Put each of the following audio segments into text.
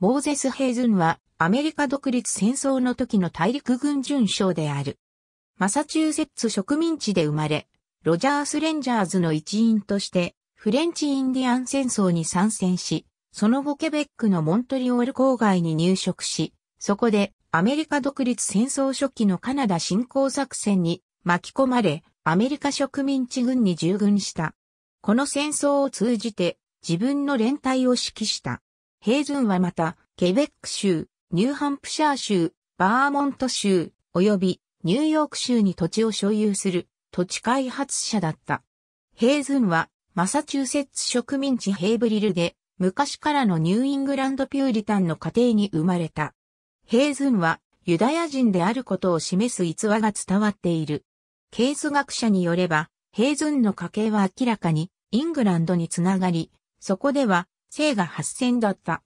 モーゼス・ヘイズンはアメリカ独立戦争の時の大陸軍準将である。マサチューセッツ植民地で生まれ、ロジャース・レンジャーズの一員としてフレンチ・インディアン戦争に参戦し、その後ケベックのモントリオール郊外に入植し、そこでアメリカ独立戦争初期のカナダ侵攻作戦に巻き込まれ、アメリカ植民地軍に従軍した。この戦争を通じて自分の連帯を指揮した。ヘイズンはまた、ケベック州、ニューハンプシャー州、バーモント州、及びニューヨーク州に土地を所有する土地開発者だった。ヘイズンは、マサチューセッツ植民地ヘイブリルで、昔からのニューイングランドピューリタンの家庭に生まれた。ヘイズンは、ユダヤ人であることを示す逸話が伝わっている。ケース学者によれば、ヘイズンの家系は明らかにイングランドにつながり、そこでは生が8000だった。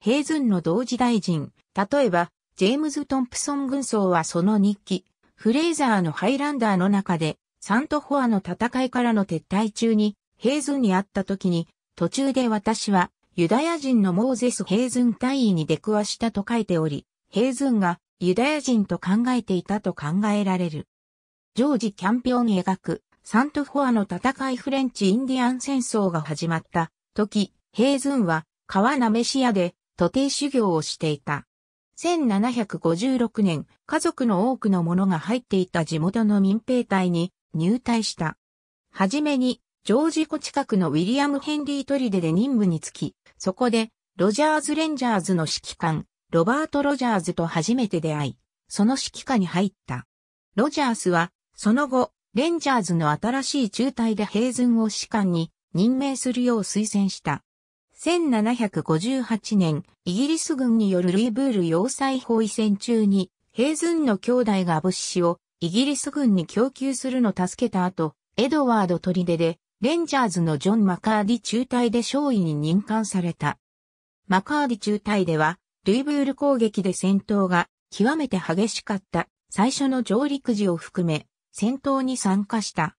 ヘイズンの同時大臣、例えば、ジェームズ・トンプソン軍曹はその日記、フレイザーのハイランダーの中で、サントフォアの戦いからの撤退中に、ヘイズンに会った時に、途中で私は、ユダヤ人のモーゼス・ヘイズン大尉に出くわしたと書いており、ヘイズンがユダヤ人と考えていたと考えられる。ジョージ・キャンピオン描く、サントフォアの戦いフレンチ・インディアン戦争が始まった時、平寸は川なめし屋で徒弟修行をしていた。1756年、家族の多くのものが入っていた地元の民兵隊に入隊した。はじめに、ジョージ湖近くのウィリアム・ヘンリー・トリデで任務につき、そこで、ロジャーズ・レンジャーズの指揮官、ロバート・ロジャーズと初めて出会い、その指揮下に入った。ロジャースは、その後、レンジャーズの新しい中隊でヘイズンを士官に任命するよう推薦した。1758年、イギリス軍によるルイブール要塞包囲戦中に、ヘイズンの兄弟が物資をイギリス軍に供給するのを助けた後、エドワード出で、レンジャーズのジョン・マカーディ中隊で少尉に任官された。マカーディ中隊では、ルイブール攻撃で戦闘が極めて激しかった最初の上陸時を含め、戦闘に参加した。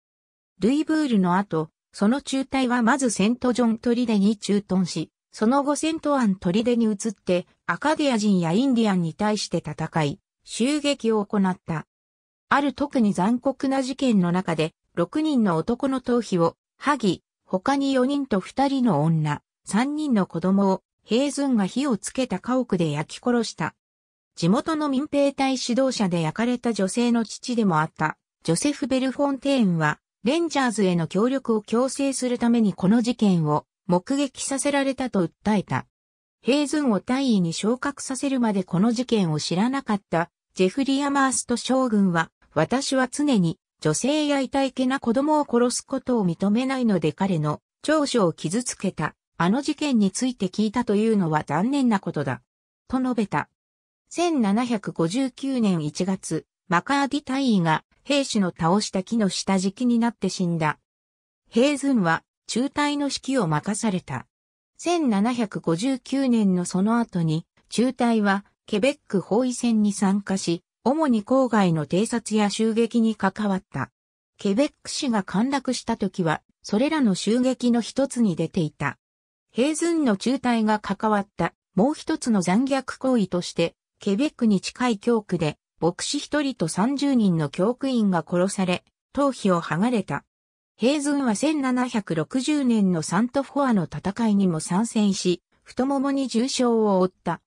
ルイブールの後、その中隊はまずセントジョン砦に駐屯し、その後セントアン砦に移って、アカディア人やインディアンに対して戦い、襲撃を行った。ある特に残酷な事件の中で、6人の男の頭皮を、萩。他に4人と2人の女、3人の子供を、平ズンが火をつけた家屋で焼き殺した。地元の民兵隊指導者で焼かれた女性の父でもあった、ジョセフ・ベルフォンテーンは、レンジャーズへの協力を強制するためにこの事件を目撃させられたと訴えた。ヘイズンを大尉に昇格させるまでこの事件を知らなかったジェフリー・アマースト将軍は、私は常に女性や痛いけな子供を殺すことを認めないので彼の長所を傷つけた、あの事件について聞いたというのは残念なことだ。と述べた。1759年1月、マカーディ大尉が兵士の倒した木の下敷きになって死んだ。平寸は中隊の指揮を任された。1759年のその後に、中隊はケベック包囲戦に参加し、主に郊外の偵察や襲撃に関わった。ケベック市が陥落した時は、それらの襲撃の一つに出ていた。平寸の中隊が関わったもう一つの残虐行為として、ケベックに近い教区で牧師一人と三十人の教区員が殺され、頭皮を剥がれた。平存は1760年のサントフォアの戦いにも参戦し、太ももに重傷を負った。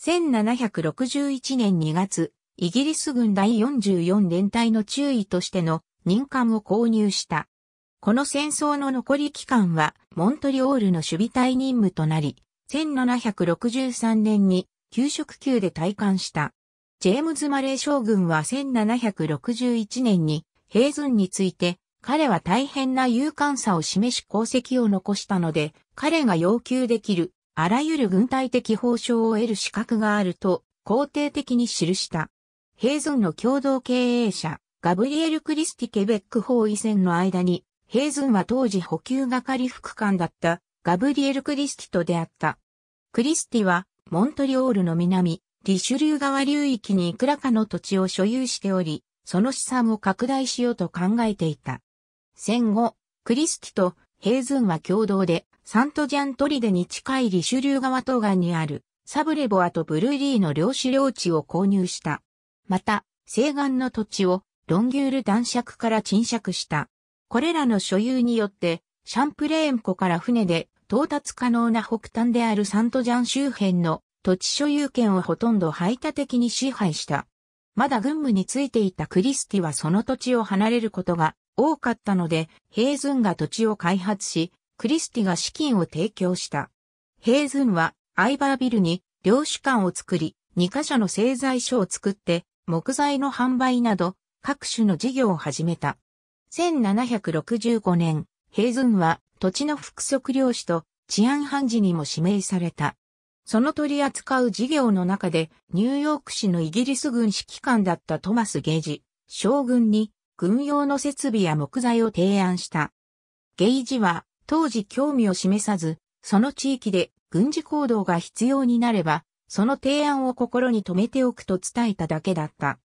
1761年2月、イギリス軍第44連隊の注意としての任官を購入した。この戦争の残り期間は、モントリオールの守備隊任務となり、1763年に給食級で退官した。ジェームズ・マレー将軍は1761年にヘイズンについて、彼は大変な勇敢さを示し功績を残したので、彼が要求できる、あらゆる軍隊的報奨を得る資格があると、肯定的に記した。ヘイズンの共同経営者、ガブリエル・クリスティ・ケベック包囲戦の間に、ヘイズンは当時補給係副官だったガブリエル・クリスティと出会った。クリスティはモントリオールの南、リシュリュー川流域にいくらかの土地を所有しており、その資産を拡大しようと考えていた。戦後、クリスティとヘイズンは共同でサントジャントリデに近いリシュリュー川東岸にあるサブレボアとブルーリーの領主領地を購入した。また、西岸の土地をロンギュール男爵から沈借した。これらの所有によって、シャンプレーン湖から船で到達可能な北端であるサントジャン周辺の土地所有権をほとんど排他的に支配した。まだ軍務についていたクリスティはその土地を離れることが多かったので、ヘイズンが土地を開発し、クリスティが資金を提供した。ヘイズンはアイバービルに領主館を作り、2カ所の製材所を作って、木材の販売など各種の事業を始めた。1765年、ヘイズンは土地の副測領主と治安判事にも指名された。その取り扱う事業の中で、ニューヨーク市のイギリス軍指揮官だったトマス・ゲージ、将軍に、軍用の設備や木材を提案した。ゲイジは、当時興味を示さず、その地域で軍事行動が必要になれば、その提案を心に留めておくと伝えただけだった。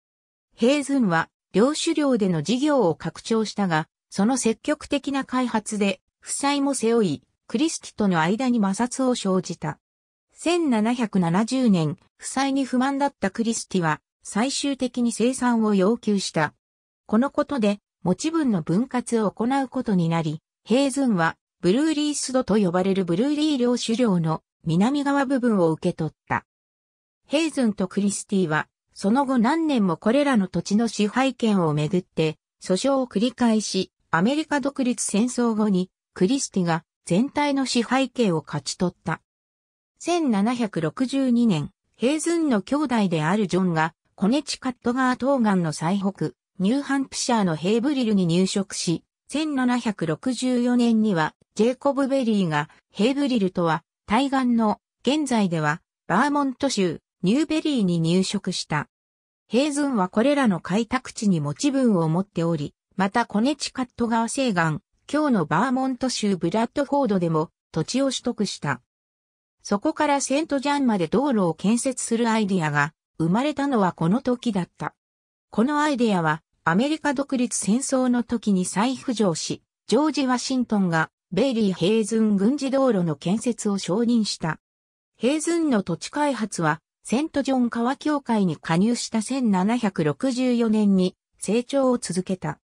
ヘイズンは、領主領での事業を拡張したが、その積極的な開発で、負債も背負い、クリスティとの間に摩擦を生じた。1770年、負債に不満だったクリスティは、最終的に生産を要求した。このことで、持ち分の分割を行うことになり、ヘイズンは、ブルーリースドと呼ばれるブルーリー領主領の南側部分を受け取った。ヘイズンとクリスティは、その後何年もこれらの土地の支配権をめぐって、訴訟を繰り返し、アメリカ独立戦争後に、クリスティが全体の支配権を勝ち取った。1762年、ヘイズンの兄弟であるジョンが、コネチカット川東岸の最北、ニューハンプシャーのヘイブリルに入植し、1764年には、ジェイコブ・ベリーが、ヘイブリルとは、対岸の、現在では、バーモント州、ニューベリーに入植した。ヘイズンはこれらの開拓地に持ち分を持っており、またコネチカット川西岸、今日のバーモント州ブラッドフォードでも土地を取得した。そこからセントジャンまで道路を建設するアイディアが生まれたのはこの時だった。このアイデアはアメリカ独立戦争の時に再浮上し、ジョージ・ワシントンがベイリー・ヘイズン軍事道路の建設を承認した。ヘイズンの土地開発はセントジョン川協会に加入した1764年に成長を続けた。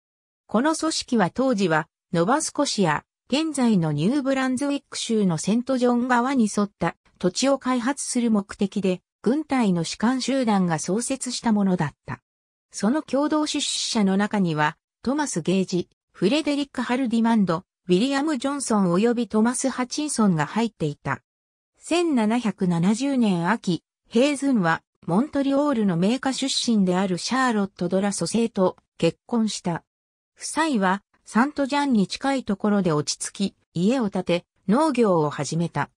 この組織は当時はノバスコシア、現在のニューブランズウィック州のセントジョン川に沿った土地を開発する目的で、軍隊の士官集団が創設したものだった。その共同出資者の中には、トマス・ゲージ、フレデリック・ハルディマンド、ウィリアム・ジョンソン及びトマス・ハチンソンが入っていた。1770年秋、ヘイズンはモントリオールの名家出身であるシャーロット・ドラソセイと結婚した。夫妻はサントジャンに近いところで落ち着き、家を建て、農業を始めた。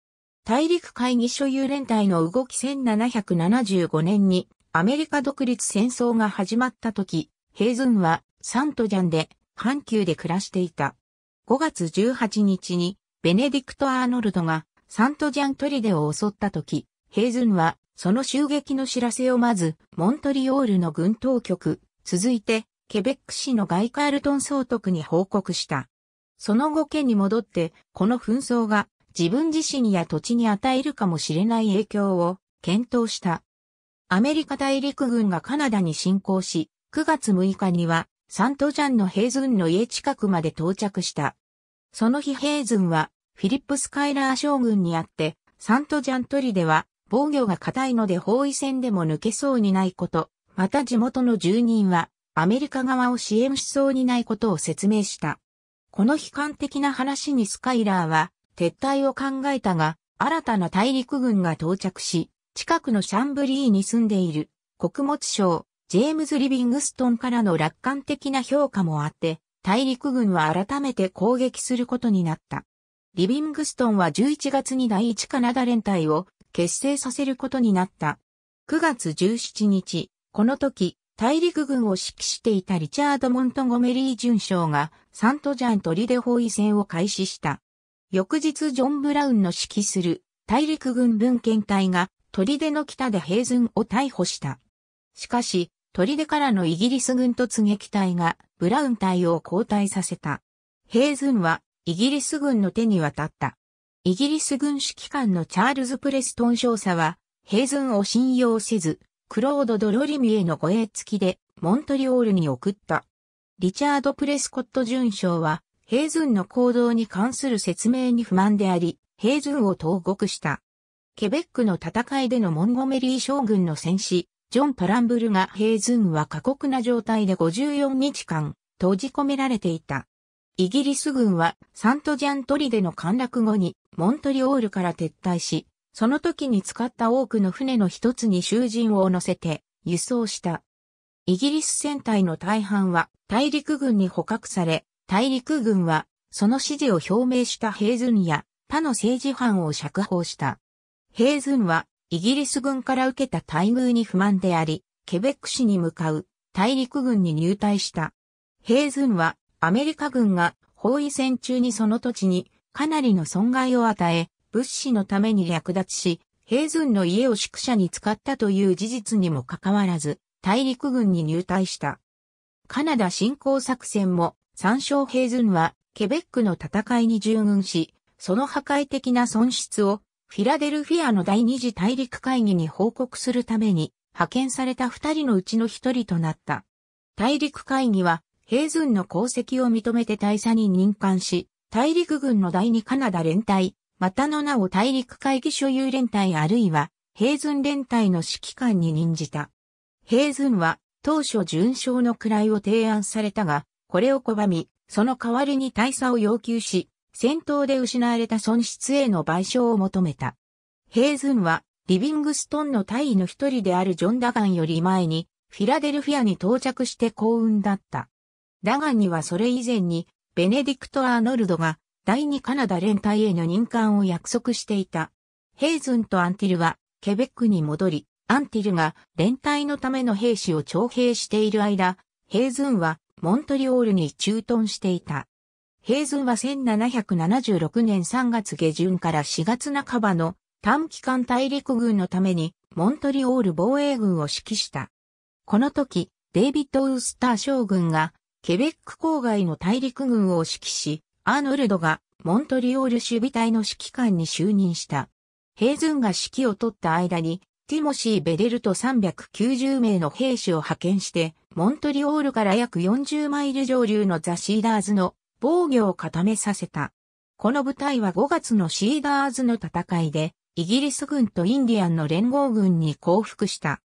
大陸会議所有連帯の動き1775年にアメリカ独立戦争が始まった時、ヘイズンはサントジャンで阪急で暮らしていた。5月18日にベネディクト・アーノルドがサントジャントリデを襲った時、ヘイズンはその襲撃の知らせをまずモントリオールの軍当局、続いてケベック市のガイカールトン総督に報告した。その後県に戻って、この紛争が自分自身や土地に与えるかもしれない影響を検討した。アメリカ大陸軍がカナダに侵攻し、9月6日にはサントジャンのズ軍の家近くまで到着した。その日ズンはフィリップスカイラー将軍にあって、サントジャントリでは防御が固いので包囲戦でも抜けそうにないこと、また地元の住人はアメリカ側を支援しそうにないことを説明した。この悲観的な話にスカイラーは撤退を考えたが、新たな大陸軍が到着し、近くのシャンブリーに住んでいる穀物省ジェームズ・リビングストンからの楽観的な評価もあって、大陸軍は改めて攻撃することになった。リビングストンは11月に第1カナダ連隊を結成させることになった。9月17日、この時、大陸軍を指揮していたリチャード・モントゴメリー准将がサントジャントリデ包囲戦を開始した。翌日ジョン・ブラウンの指揮する大陸軍文献隊が砦の北で平寸を逮捕した。しかし、砦からのイギリス軍突撃隊がブラウン隊を交代させた。平寸はイギリス軍の手に渡った。イギリス軍指揮官のチャールズ・プレストン少佐は、平軍を信用せず、クロード・ドロリミへの護衛付きで、モントリオールに送った。リチャード・プレスコット准将は、ヘイズンの行動に関する説明に不満であり、ヘイズンを投獄した。ケベックの戦いでのモンゴメリー将軍の戦士、ジョン・パランブルがヘイズンは過酷な状態で54日間閉じ込められていた。イギリス軍はサントジャントリでの陥落後にモントリオールから撤退し、その時に使った多くの船の一つに囚人を乗せて輸送した。イギリス船隊の大半は大陸軍に捕獲され、大陸軍はその指示を表明したヘイズンや他の政治犯を釈放した。ヘイズンはイギリス軍から受けた待遇に不満であり、ケベック市に向かう大陸軍に入隊した。ヘイズンはアメリカ軍が包囲戦中にその土地にかなりの損害を与え、物資のために略奪し、平寸の家を宿舎に使ったという事実にもかかわらず、大陸軍に入隊した。カナダ侵攻作戦も、参照平寸は、ケベックの戦いに従軍し、その破壊的な損失を、フィラデルフィアの第二次大陸会議に報告するために、派遣された二人のうちの一人となった。大陸会議は、平寸の功績を認めて大佐に任官し、大陸軍の第二カナダ連隊、またの名を大陸会議所有連隊あるいは、平ン連隊の指揮官に任じた。平ンは、当初順将の位を提案されたが、これを拒み、その代わりに大佐を要求し、戦闘で失われた損失への賠償を求めた。ヘイズンは、リビングストンの隊員の一人であるジョン・ダガンより前に、フィラデルフィアに到着して幸運だった。ダガンにはそれ以前に、ベネディクト・アーノルドが、第2カナダ連隊への任官を約束していた。ヘイズンとアンティルは、ケベックに戻り、アンティルが連隊のための兵士を徴兵している間、ヘイズンはモントリオールに駐屯していた。ヘイズンは1776年3月下旬から4月半ばの短期間大陸軍のためにモントリオール防衛軍を指揮した。この時、デイビッド・ウースター将軍がケベック郊外の大陸軍を指揮し、アーノルドがモントリオール守備隊の指揮官に就任した。ヘイズンが指揮を取った間に、ティモシー・ベレルと390名の兵士を派遣して、モントリオールから約40マイル上流のザ・シーダーズの防御を固めさせた。この部隊は5月のシーダーズの戦いで、イギリス軍とインディアンの連合軍に降伏した。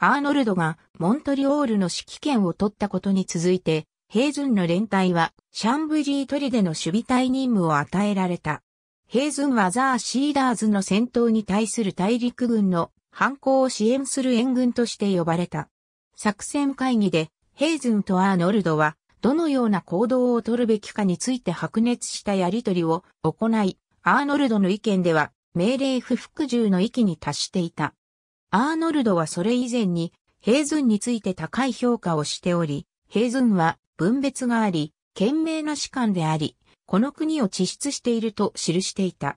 アーノルドがモントリオールの指揮権を取ったことに続いて、ヘイズンの連隊は、シャンブジー砦の守備隊任務を与えられた。ヘイズンはザーシーダーズの戦闘に対する大陸軍の反抗を支援する援軍として呼ばれた。作戦会議で、ヘイズンとアーノルドは、どのような行動を取るべきかについて白熱したやりとりを行い、アーノルドの意見では、命令不服従の域に達していた。アーノルドはそれ以前に、ヘイズンについて高い評価をしており、平寸は分別があり、賢明な士官であり、この国を地出していると記していた。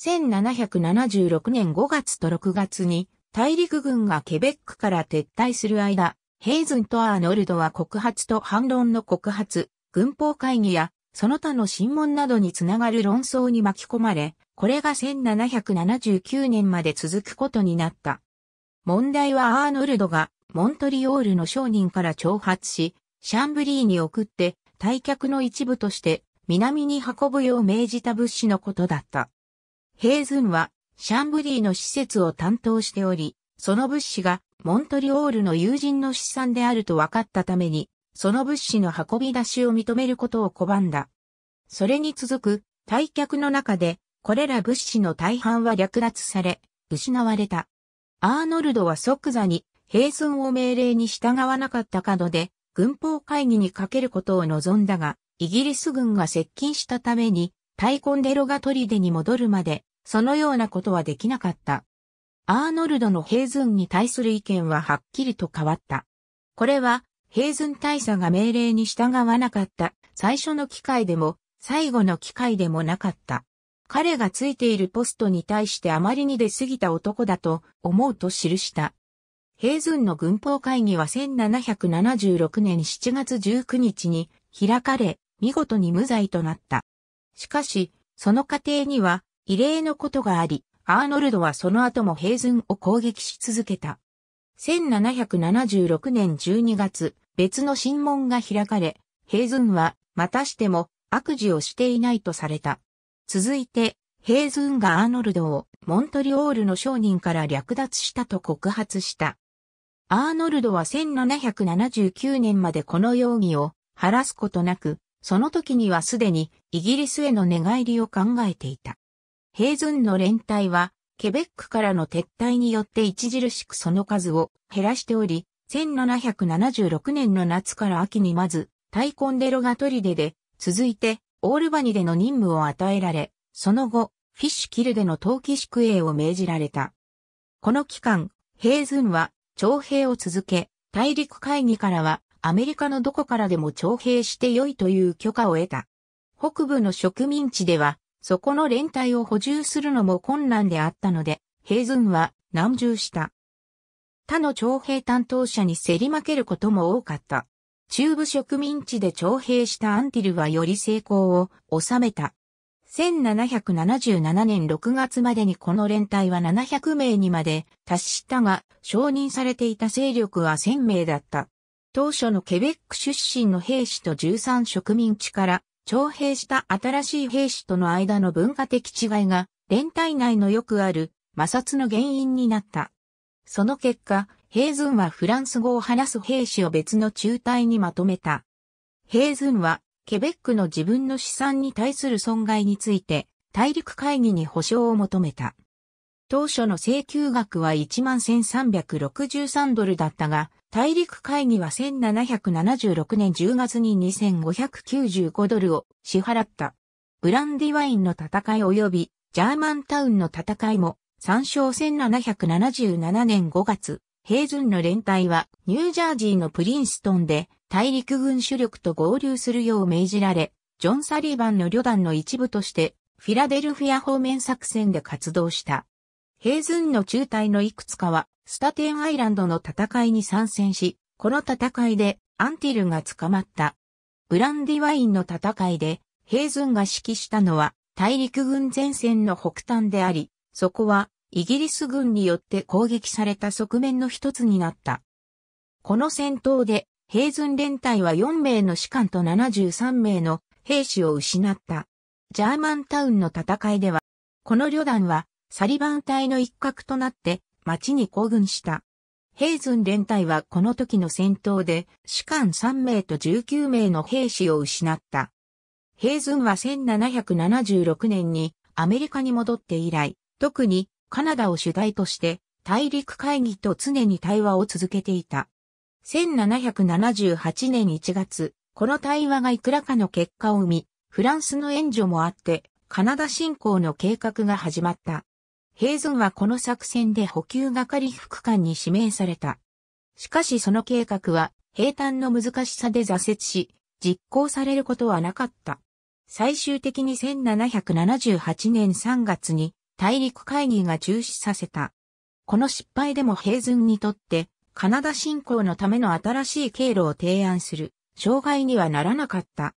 1776年5月と6月に、大陸軍がケベックから撤退する間、ヘイズンとアーノルドは告発と反論の告発、軍法会議や、その他の審問などにつながる論争に巻き込まれ、これが1779年まで続くことになった。問題はアーノルドがモントリオールの商人から挑発し、シャンブリーに送って退却の一部として南に運ぶよう命じた物資のことだった。ヘイズンはシャンブリーの施設を担当しており、その物資がモントリオールの友人の資産であると分かったために、その物資の運び出しを認めることを拒んだ。それに続く退却の中で、これら物資の大半は略奪され、失われた。アーノルドは即座に平存を命令に従わなかった角で、軍法会議にかけることを望んだが、イギリス軍が接近したために、タイコンデロが出に戻るまで、そのようなことはできなかった。アーノルドの平存に対する意見ははっきりと変わった。これは、平存大佐が命令に従わなかった最初の機会でも、最後の機会でもなかった。彼がついているポストに対してあまりに出過ぎた男だと思うと記した。平津の軍法会議は1776年7月19日に開かれ、見事に無罪となった。しかし、その過程には異例のことがあり、アーノルドはその後も平津を攻撃し続けた。1776年12月、別の審問が開かれ、平津はまたしても悪事をしていないとされた。続いて、ヘイズンがアーノルドをモントリオールの商人から略奪したと告発した。アーノルドは1779年までこの容疑を晴らすことなく、その時にはすでにイギリスへの寝返りを考えていた。ヘイズンの連隊は、ケベックからの撤退によって著しくその数を減らしており、1776年の夏から秋にまず、タイコンデロがトリデで、続いて、オールバニでの任務を与えられ、その後、フィッシュキルでの冬季宿営を命じられた。この期間、ヘイズンは徴兵を続け、大陸会議からはアメリカのどこからでも徴兵して良いという許可を得た。北部の植民地では、そこの連帯を補充するのも困難であったので、平軍は難重した。他の徴兵担当者に競り負けることも多かった。中部植民地で徴兵したアンティルはより成功を収めた。1777年6月までにこの連隊は700名にまで達したが、承認されていた勢力は1000名だった。当初のケベック出身の兵士と13植民地から徴兵した新しい兵士との間の文化的違いが、連隊内のよくある摩擦の原因になった。その結果、ヘイズンはフランス語を話す兵士を別の中隊にまとめた。ヘイズンはケベックの自分の資産に対する損害について、大陸会議に保証を求めた。当初の請求額は11,363ドルだったが、大陸会議は1776年10月に2595ドルを支払った。ブランディワインの戦い及び、ジャーマンタウンの戦いも、参照1777年5月、ヘイズンの連帯はニュージャージーのプリンストンで大陸軍主力と合流するよう命じられ、ジョン・サリーバンの旅団の一部として、フィラデルフィア方面作戦で活動した。ヘイズンの中隊のいくつかは、スタテンアイランドの戦いに参戦し、この戦いでアンティルが捕まった。ブランディワインの戦いで、ヘイズンが指揮したのは、大陸軍前線の北端であり、そこは、イギリス軍によって攻撃された側面の一つになった。この戦闘で、ヘイズン連隊は4名の士官と73名の兵士を失った。ジャーマンタウンの戦いでは、この旅団はサリバン隊の一角となって町に行軍した。ヘイズン連隊はこの時の戦闘で士官3名と19名の兵士を失った。ヘイズンは1776年にアメリカに戻って以来、特にカナダを主題として大陸会議と常に対話を続けていた。1778年1月、この対話がいくらかの結果を生み、フランスの援助もあって、カナダ侵攻の計画が始まった。ヘイズンはこの作戦で補給係副官に指名された。しかしその計画は、平坦の難しさで挫折し、実行されることはなかった。最終的に1778年3月に大陸会議が中止させた。この失敗でもヘイズンにとってカナダ侵攻のための新しい経路を提案する、障害にはならなかった。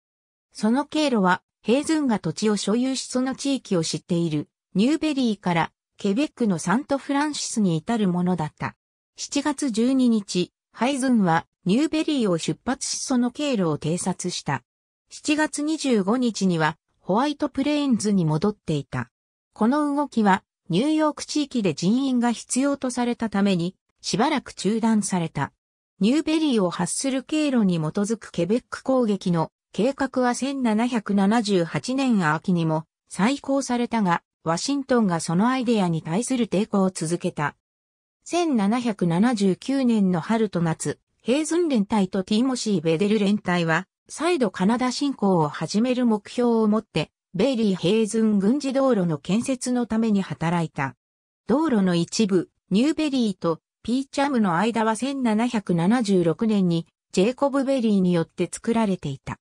その経路は、ヘイズンが土地を所有しその地域を知っている、ニューベリーから、ケベックのサントフランシスに至るものだった。7月12日、ハイズンは、ニューベリーを出発しその経路を偵察した。7月25日には、ホワイトプレーンズに戻っていた。この動きは、ニューヨーク地域で人員が必要とされたために、しばらく中断された。ニューベリーを発する経路に基づくケベック攻撃の計画は1778年秋にも再考されたが、ワシントンがそのアイデアに対する抵抗を続けた。1779年の春と夏、ヘイズン連隊とティーモシー・ベデル連隊は、再度カナダ侵攻を始める目標を持って、ベイリー・ヘイズン軍事道路の建設のために働いた。道路の一部、ニューベリーとピーチャムの間は1776年にジェイコブ・ベリーによって作られていた。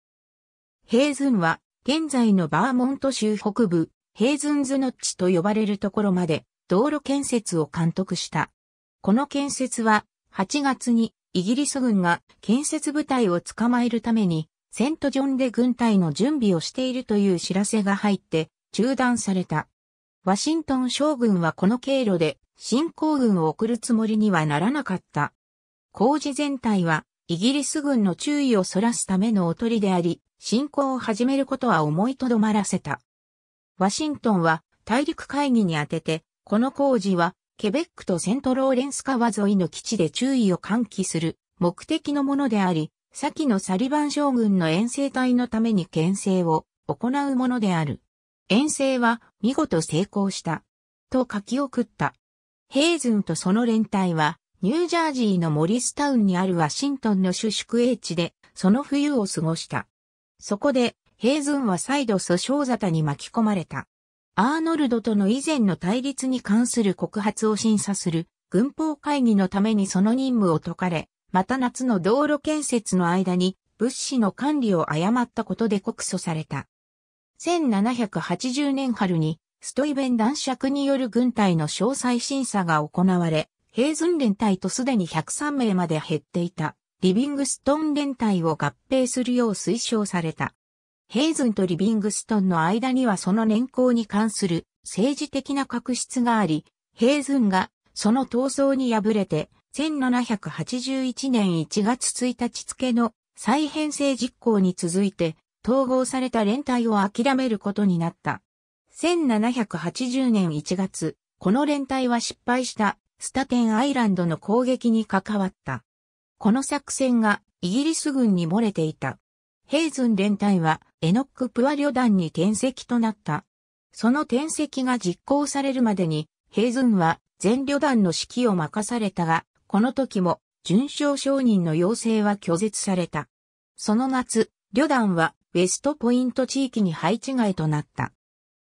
ヘイズンは現在のバーモント州北部、ヘイズンズノッチと呼ばれるところまで道路建設を監督した。この建設は8月にイギリス軍が建設部隊を捕まえるためにセントジョンで軍隊の準備をしているという知らせが入って中断された。ワシントン将軍はこの経路で進行軍を送るつもりにはならなかった。工事全体はイギリス軍の注意をそらすためのおとりであり、進行を始めることは思いとどまらせた。ワシントンは大陸会議に当てて、この工事はケベックとセントローレンス川沿いの基地で注意を喚起する目的のものであり、先のサリバン将軍の遠征隊のために牽制を行うものである。遠征は見事成功した。と書き送った。ヘイズンとその連隊は、ニュージャージーのモリスタウンにあるワシントンの主宿営地で、その冬を過ごした。そこで、ヘイズンは再度訴訟沙汰に巻き込まれた。アーノルドとの以前の対立に関する告発を審査する軍法会議のためにその任務を解かれ、また夏の道路建設の間に物資の管理を誤ったことで告訴された。1780年春に、ストイベン男爵による軍隊の詳細審査が行われ、ヘイズン連隊とすでに103名まで減っていた、リビングストン連隊を合併するよう推奨された。ヘイズンとリビングストンの間にはその年功に関する政治的な確執があり、ヘイズンがその闘争に敗れて、1781年1月1日付の再編成実行に続いて、統合された連隊を諦めることになった。1780年1月、この連隊は失敗したスタテンアイランドの攻撃に関わった。この作戦がイギリス軍に漏れていた。ヘイズン連隊はエノック・プア旅団に転籍となった。その転籍が実行されるまでに、ヘイズンは全旅団の指揮を任されたが、この時も、準勝承認の要請は拒絶された。その夏、旅団はウェストポイント地域に配置外となった。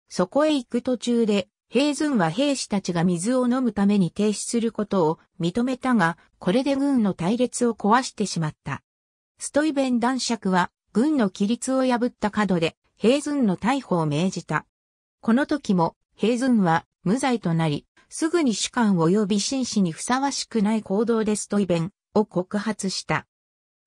そこへ行く途中で、ズンは兵士たちが水を飲むために停止することを認めたが、これで軍の隊列を壊してしまった。ストイベン男爵は、軍の規律を破った角で、ズンの逮捕を命じた。この時も、ズンは無罪となり、すぐに主観及び紳士にふさわしくない行動でストイベンを告発した。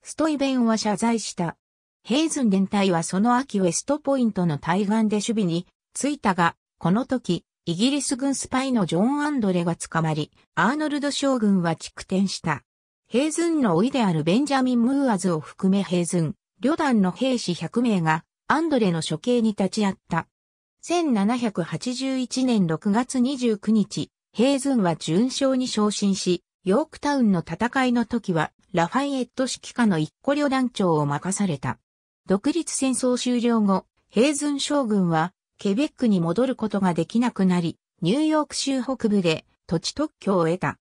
ストイベンは謝罪した。ヘイズン連隊はその秋ウェストポイントの対岸で守備についたが、この時、イギリス軍スパイのジョン・アンドレが捕まり、アーノルド将軍は蓄転した。ヘイズンの老いであるベンジャミン・ムーアズを含めヘイズン、旅団の兵士100名が、アンドレの処刑に立ち会った。1781年6月29日、ヘイズンは準将に昇進し、ヨークタウンの戦いの時は、ラファイエット指揮下の一個旅団長を任された。独立戦争終了後、ヘイズン将軍は、ケベックに戻ることができなくなり、ニューヨーク州北部で土地特許を得た。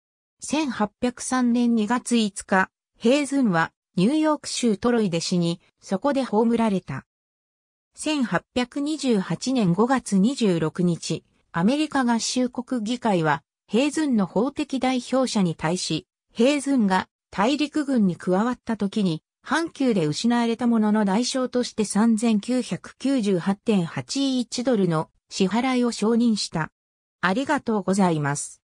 1803年2月5日、ヘイズンはニューヨーク州トロイで死に、そこで葬られた。1828年5月26日、アメリカ合衆国議会は、ヘイズンの法的代表者に対し、ヘイズンが大陸軍に加わった時に阪急で失われたものの代償として3998.81ドルの支払いを承認した。ありがとうございます。